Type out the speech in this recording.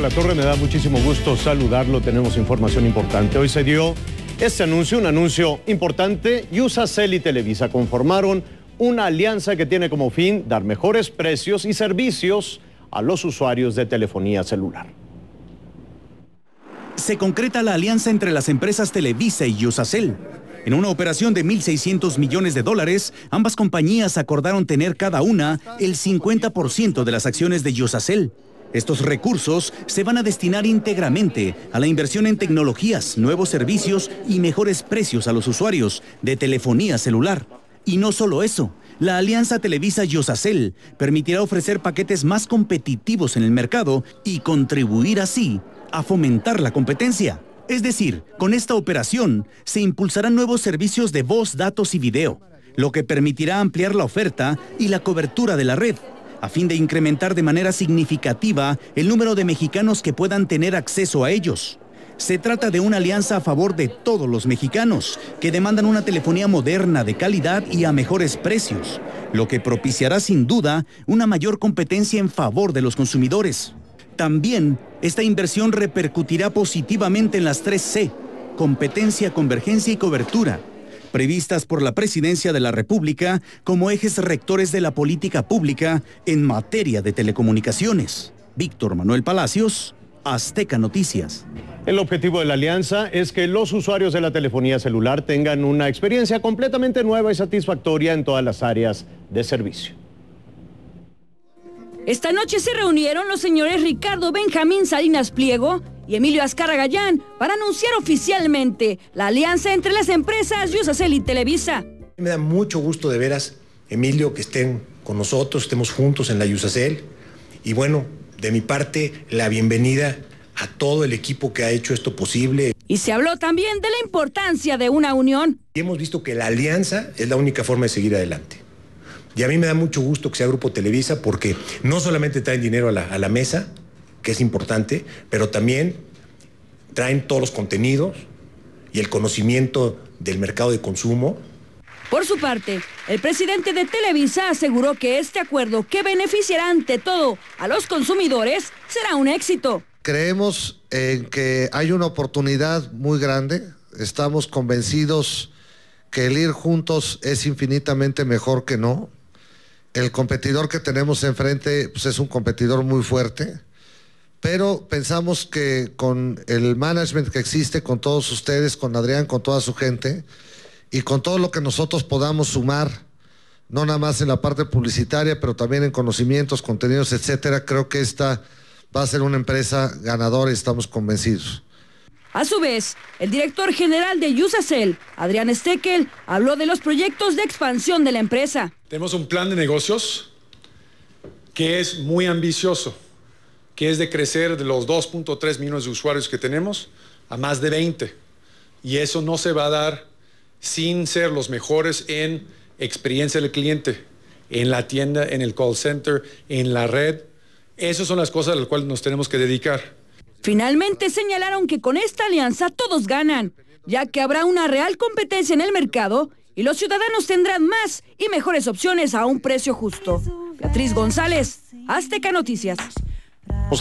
La Torre, me da muchísimo gusto saludarlo. Tenemos información importante. Hoy se dio este anuncio, un anuncio importante. Usacel y Televisa conformaron una alianza que tiene como fin dar mejores precios y servicios a los usuarios de telefonía celular. Se concreta la alianza entre las empresas Televisa y Usacel. En una operación de 1.600 millones de dólares, ambas compañías acordaron tener cada una el 50% de las acciones de Yusacel. Estos recursos se van a destinar íntegramente a la inversión en tecnologías, nuevos servicios y mejores precios a los usuarios de telefonía celular. Y no solo eso, la alianza Televisa-Yosacel permitirá ofrecer paquetes más competitivos en el mercado y contribuir así a fomentar la competencia. Es decir, con esta operación se impulsarán nuevos servicios de voz, datos y video, lo que permitirá ampliar la oferta y la cobertura de la red a fin de incrementar de manera significativa el número de mexicanos que puedan tener acceso a ellos. Se trata de una alianza a favor de todos los mexicanos, que demandan una telefonía moderna de calidad y a mejores precios, lo que propiciará sin duda una mayor competencia en favor de los consumidores. También, esta inversión repercutirá positivamente en las 3C, competencia, convergencia y cobertura, previstas por la Presidencia de la República como ejes rectores de la política pública en materia de telecomunicaciones. Víctor Manuel Palacios, Azteca Noticias. El objetivo de la alianza es que los usuarios de la telefonía celular tengan una experiencia completamente nueva y satisfactoria en todas las áreas de servicio. Esta noche se reunieron los señores Ricardo Benjamín Salinas Pliego, y Emilio Azcarra Gallán para anunciar oficialmente la alianza entre las empresas Yusacel y Televisa. Me da mucho gusto de veras, Emilio, que estén con nosotros, estemos juntos en la Yusacel. Y bueno, de mi parte, la bienvenida a todo el equipo que ha hecho esto posible. Y se habló también de la importancia de una unión. Y hemos visto que la alianza es la única forma de seguir adelante. Y a mí me da mucho gusto que sea Grupo Televisa porque no solamente traen dinero a la mesa, que es importante, pero también traen todos los contenidos y el conocimiento del mercado de consumo. Por su parte, el presidente de Televisa aseguró que este acuerdo, que beneficiará ante todo a los consumidores, será un éxito. Creemos en que hay una oportunidad muy grande. Estamos convencidos que el ir juntos es infinitamente mejor que no. El competidor que tenemos enfrente pues, es un competidor muy fuerte pero pensamos que con el management que existe, con todos ustedes, con Adrián, con toda su gente, y con todo lo que nosotros podamos sumar, no nada más en la parte publicitaria, pero también en conocimientos, contenidos, etcétera, creo que esta va a ser una empresa ganadora estamos convencidos. A su vez, el director general de Yusacel, Adrián Stekel, habló de los proyectos de expansión de la empresa. Tenemos un plan de negocios que es muy ambicioso que es de crecer de los 2.3 millones de usuarios que tenemos a más de 20. Y eso no se va a dar sin ser los mejores en experiencia del cliente, en la tienda, en el call center, en la red. Esas son las cosas a las cuales nos tenemos que dedicar. Finalmente señalaron que con esta alianza todos ganan, ya que habrá una real competencia en el mercado y los ciudadanos tendrán más y mejores opciones a un precio justo. Beatriz González, Azteca Noticias.